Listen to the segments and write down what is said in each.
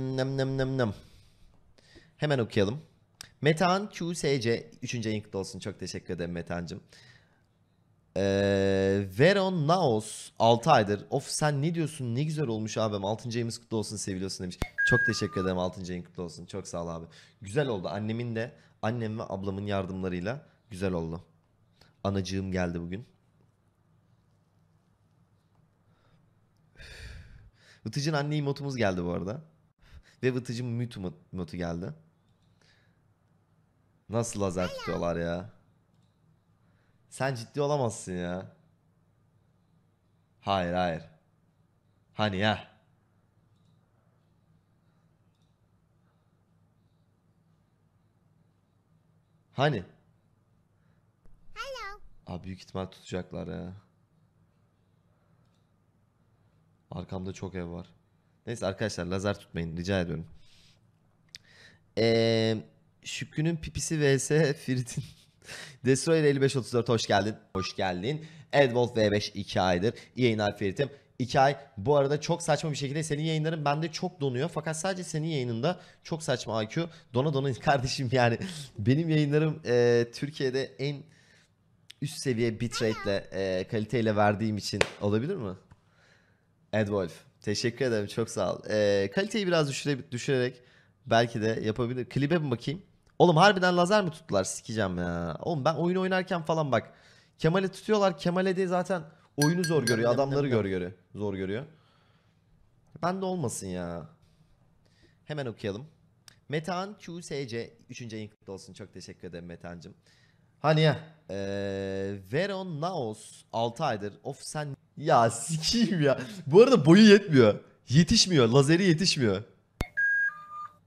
Nem nem nem nem. Hemen okuyalım. Metan QSC 3. ayın olsun. Çok teşekkür ederim Metan'cığım. Ee, Veron Naos 6 aydır. Of sen ne diyorsun ne güzel olmuş abim. 6. ayımız kutlu olsun seviliyorsun demiş. Çok teşekkür ederim 6. ayın kutlu olsun. Çok sağ ol abi. Güzel oldu annemin de annem ve ablamın yardımlarıyla güzel oldu. Anacığım geldi bugün. Itıcın anne emotumuz geldi bu arada. Ve vıtıcı mute motu geldi. Nasıl lazer tutuyorlar ya? Sen ciddi olamazsın ya. Hayır hayır. Hani ya? Hani? Hello. Abi büyük ihtimal tutacaklar ya. Arkamda çok ev var. Neyse arkadaşlar lazer tutmayın rica ediyorum. Ee, Şükrü'nün pipisi vs Firit'in. Destroyer 5534 hoş geldin. Hoş geldin. Edvolt V5 2 aydır. İyi yayınlar Firitim 2 ay. Bu arada çok saçma bir şekilde senin yayınların bende çok donuyor. Fakat sadece senin yayınında çok saçma IQ. Dona dona kardeşim yani. Benim yayınlarım e, Türkiye'de en üst seviye bitrate'le e, kaliteyle verdiğim için olabilir mi? Edwolf. Teşekkür ederim çok sağ ol. Ee, kaliteyi biraz düşüre, düşürerek belki de yapabilir. Klibe mi bakayım? Oğlum harbiden lazer mi tuttular? Sikeceğim ya. Oğlum ben oyun oynarken falan bak. Kemal'e tutuyorlar. Kemal'e de zaten oyunu zor görüyor. Adamları gör görüyor. Zor görüyor. Ben de olmasın ya. Hemen okuyalım. Metan QSC 3. ayın kutlu olsun. Çok teşekkür ederim Metan'cım. Hani ya. Ee, Veron Naos 6 aydır. Of sen ya sikiyim ya. Bu arada boyu yetmiyor. Yetişmiyor. Lazeri yetişmiyor.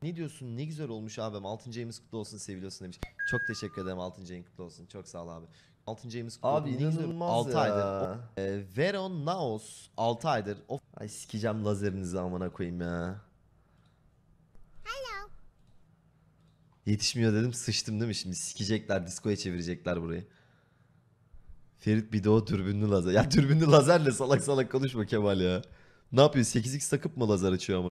Ne diyorsun? Ne güzel olmuş abim. Altın James kutlu olsun seviliyorsun demiş. Çok teşekkür ederim Altın James kutlu olsun. Çok sağ ol abi. Altın James kutlu Abi Ne güzel- inanılmaz Altı aydır. O- e, Veron Naos 6 aydır. Of. Ay sikeceğim lazerinizi amına koyayım ya. Hello. Yetişmiyor dedim sıçtım değil mi şimdi? Sikecekler, diskoya çevirecekler burayı. Ferit bir de o dürbünlü lazer. Ya dürbünlü lazerle salak salak konuşma Kemal ya. Ne yapıyor? 8x takıp mı lazer açıyor ama?